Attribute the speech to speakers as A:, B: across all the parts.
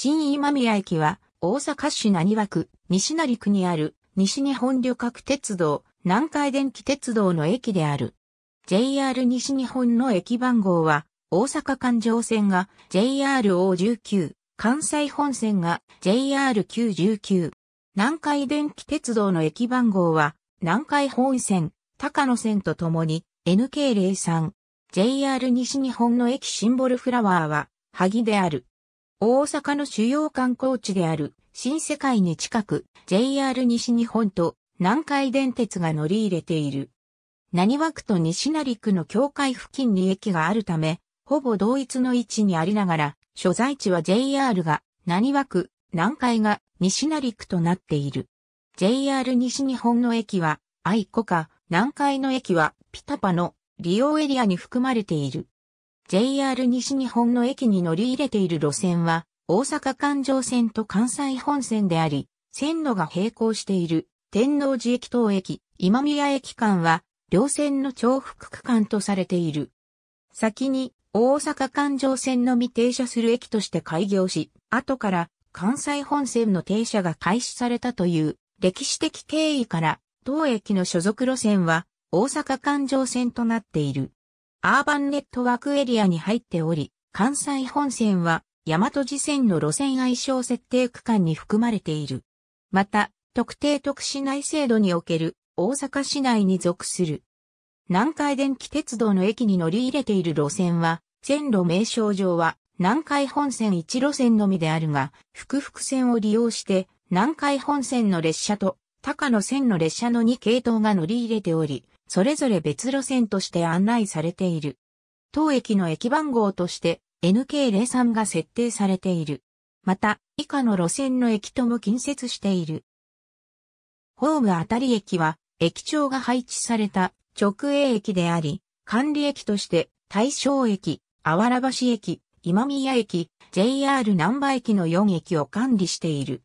A: 新今宮駅は、大阪市浪速区、西成区にある、西日本旅客鉄道、南海電気鉄道の駅である。JR 西日本の駅番号は、大阪環状線が j r o 1 9関西本線が JR919。南海電気鉄道の駅番号は、南海本線、高野線とともに NK03。JR 西日本の駅シンボルフラワーは、萩である。大阪の主要観光地である新世界に近く JR 西日本と南海電鉄が乗り入れている。何区と西成区の境界付近に駅があるため、ほぼ同一の位置にありながら、所在地は JR が何区、南海が西成区となっている。JR 西日本の駅は愛子か、南海の駅はピタパの利用エリアに含まれている。JR 西日本の駅に乗り入れている路線は、大阪環状線と関西本線であり、線路が並行している天王寺駅東駅、今宮駅間は、両線の重複区間とされている。先に、大阪環状線のみ停車する駅として開業し、後から関西本線の停車が開始されたという歴史的経緯から、当駅の所属路線は大阪環状線となっている。アーバンネットワークエリアに入っており、関西本線は、大和路線の路線愛称設定区間に含まれている。また、特定特市内制度における大阪市内に属する。南海電気鉄道の駅に乗り入れている路線は、線路名称上は南海本線1路線のみであるが、複々線を利用して南海本線の列車と高野線の列車の2系統が乗り入れており、それぞれ別路線として案内されている。当駅の駅番号として NK03 が設定されている。また、以下の路線の駅とも近接している。ホームあたり駅は、駅長が配置された直営駅であり、管理駅として大正駅、あわら橋駅、今宮駅、JR 南波駅の4駅を管理している。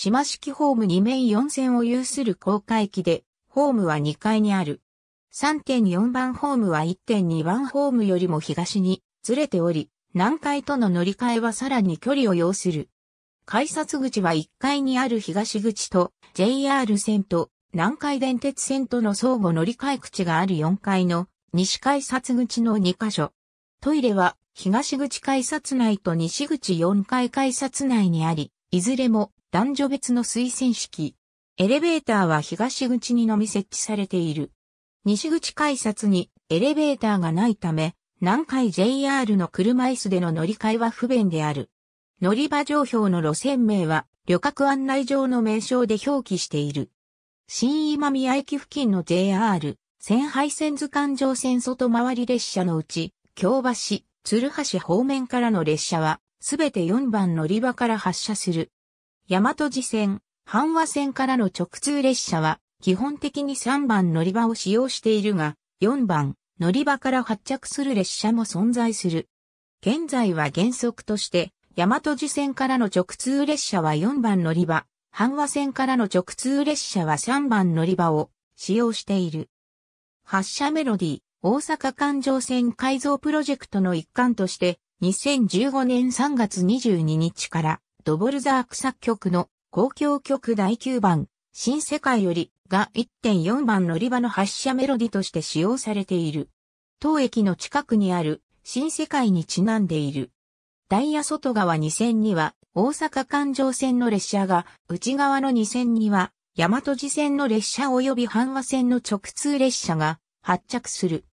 A: 島式ホーム2面4線を有する公開機で、ホームは2階にある。3.4番ホームは1.2番ホームよりも東にずれており、南海との乗り換えはさらに距離を要する。改札口は1階にある東口と JR 線と南海電鉄線との相互乗り換え口がある4階の西改札口の2カ所。トイレは東口改札内と西口4階改札内にあり、いずれも男女別の推薦式。エレベーターは東口にのみ設置されている。西口改札にエレベーターがないため、南海 JR の車椅子での乗り換えは不便である。乗り場上表の路線名は旅客案内上の名称で表記している。新今宮駅付近の JR、仙廃線図環状線外回り列車のうち、京橋、鶴橋方面からの列車は、すべて4番乗り場から発車する。大和寺線、阪和線からの直通列車は、基本的に3番乗り場を使用しているが、4番乗り場から発着する列車も存在する。現在は原則として、大和寺線からの直通列車は4番乗り場、阪和線からの直通列車は3番乗り場を使用している。発車メロディ、大阪環状線改造プロジェクトの一環として、2015年3月22日からドボルザーク作曲の交響曲第9番、新世界よりが1.4番乗り場の発車メロディとして使用されている。当駅の近くにある新世界にちなんでいる。ダイヤ外側2線には大阪環状線の列車が、内側の2線には大和路線の列車及び阪和線の直通列車が発着する。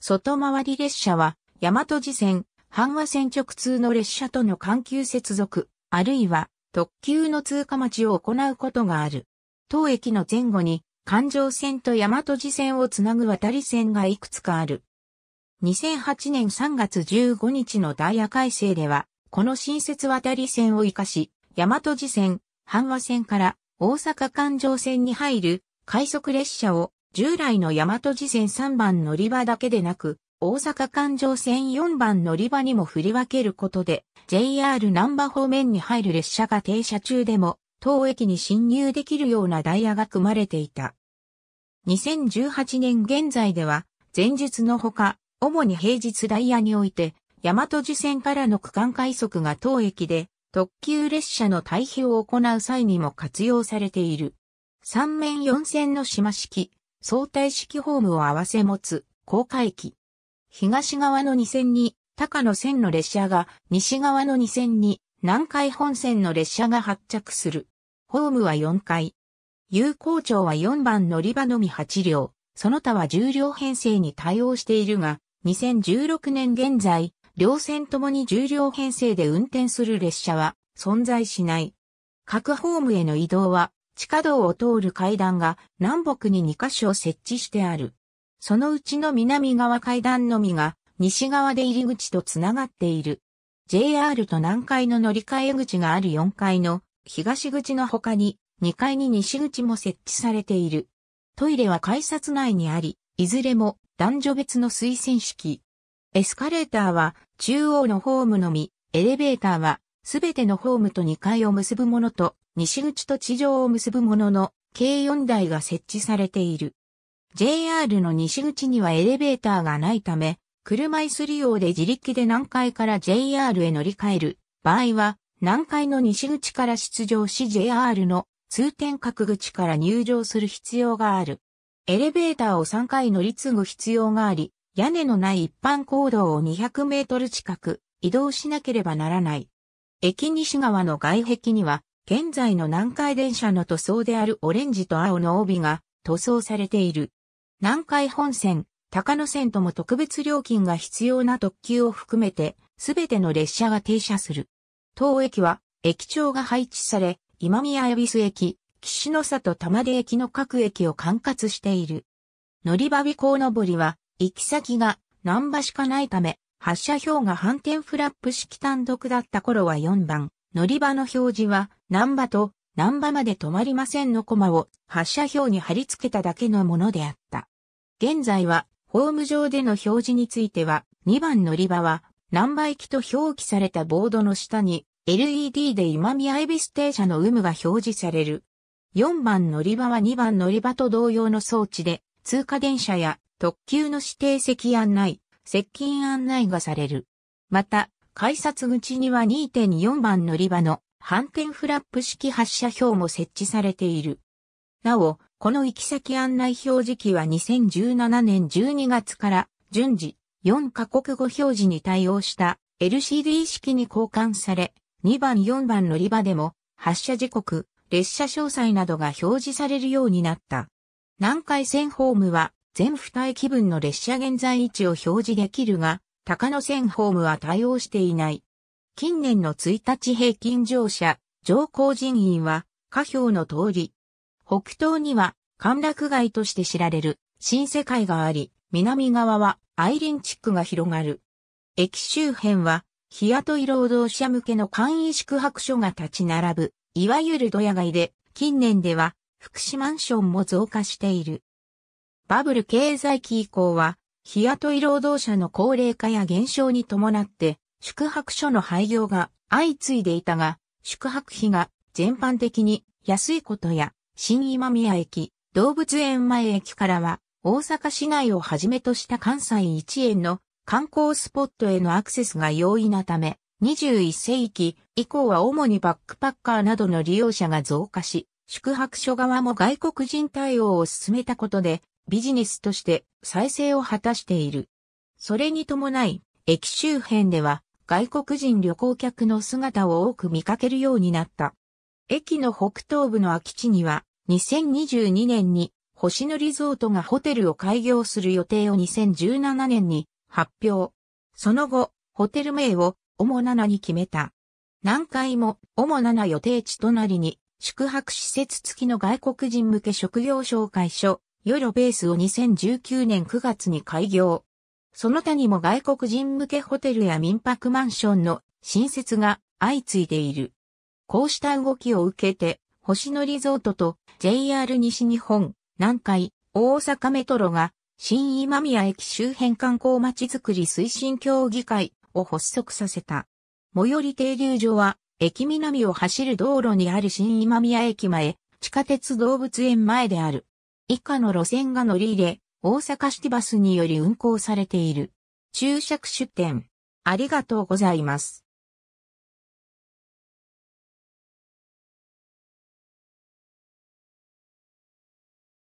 A: 外回り列車は大和路線、阪和線直通の列車との環球接続、あるいは特急の通過待ちを行うことがある。当駅の前後に環状線と大和路線をつなぐ渡り線がいくつかある。2008年3月15日のダイヤ改正では、この新設渡り線を活かし、大和路線、阪和線から大阪環状線に入る快速列車を従来の大和路線3番乗り場だけでなく、大阪環状線4番乗り場にも振り分けることで、JR 南波方面に入る列車が停車中でも、当駅に進入できるようなダイヤが組まれていた。2018年現在では、前述のほか、主に平日ダイヤにおいて、大和路線からの区間快速が当駅で、特急列車の退避を行う際にも活用されている。3面4線の島式、相対式ホームを合わせ持つ、高架駅。東側の2線に高野線の列車が、西側の2線に南海本線の列車が発着する。ホームは4階。有効庁は4番乗り場のみ8両、その他は10両編成に対応しているが、2016年現在、両線ともに10両編成で運転する列車は存在しない。各ホームへの移動は、地下道を通る階段が南北に2カ所設置してある。そのうちの南側階段のみが、西側で入り口とつながっている。JR と南海の乗り換え口がある4階の東口の他に2階に西口も設置されている。トイレは改札内にあり、いずれも男女別の推薦式。エスカレーターは中央のホームのみ、エレベーターはすべてのホームと2階を結ぶものと西口と地上を結ぶものの計4台が設置されている。JR の西口にはエレベーターがないため、車椅子利用で自力で南海から JR へ乗り換える場合は、南海の西口から出場し JR の通天閣口から入場する必要がある。エレベーターを3回乗り継ぐ必要があり、屋根のない一般行動を200メートル近く移動しなければならない。駅西側の外壁には、現在の南海電車の塗装であるオレンジと青の帯が塗装されている。南海本線、高野線とも特別料金が必要な特急を含めて、すべての列車が停車する。当駅は、駅長が配置され、今宮恵比寿駅、岸の里玉出駅の各駅を管轄している。乗り場尾行上りは、行き先が難波しかないため、発車表が反転フラップ式単独だった頃は4番、乗り場の表示は難波と南波まで止まりませんのコマを発射表に貼り付けただけのものであった。現在は、ホーム上での表示については、2番乗り場は、南波行きと表記されたボードの下に、LED で今宮恵ビス停車の有無が表示される。4番乗り場は2番乗り場と同様の装置で、通過電車や特急の指定席案内、接近案内がされる。また、改札口には2.4番乗り場の反転フラップ式発射表も設置されている。なお、この行き先案内表示機は2017年12月から順次4カ国語表示に対応した LCD 式に交換され、2番4番乗り場でも発射時刻、列車詳細などが表示されるようになった。南海線ホームは全二帯気分の列車現在位置を表示できるが、高野線ホームは対応していない。近年の1日平均乗車、乗降人員は、下表の通り。北東には、歓楽街として知られる、新世界があり、南側は、アイリン地区が広がる。駅周辺は、日雇い労働者向けの簡易宿泊所が立ち並ぶ、いわゆるドヤ街で、近年では、福祉マンションも増加している。バブル経済期以降は、日雇い労働者の高齢化や減少に伴って、宿泊所の廃業が相次いでいたが、宿泊費が全般的に安いことや、新今宮駅、動物園前駅からは、大阪市内をはじめとした関西一円の観光スポットへのアクセスが容易なため、21世紀以降は主にバックパッカーなどの利用者が増加し、宿泊所側も外国人対応を進めたことで、ビジネスとして再生を果たしている。それに伴い、駅周辺では外国人旅行客の姿を多く見かけるようになった。駅の北東部の空き地には、2022年に星野リゾートがホテルを開業する予定を2017年に発表。その後、ホテル名を主7に決めた。何回も主7予定地隣に宿泊施設付きの外国人向け職業紹介所、ヨロベースを2019年9月に開業。その他にも外国人向けホテルや民泊マンションの新設が相次いでいる。こうした動きを受けて、星野リゾートと JR 西日本、南海、大阪メトロが新今宮駅周辺観光まちづくり推進協議会を発足させた。最寄り停留所は駅南を走る道路にある新今宮駅前、地下鉄動物園前である。以下の路線が乗り入れ、大阪シティバスにより運行されている。注釈出店。ありがとうございます。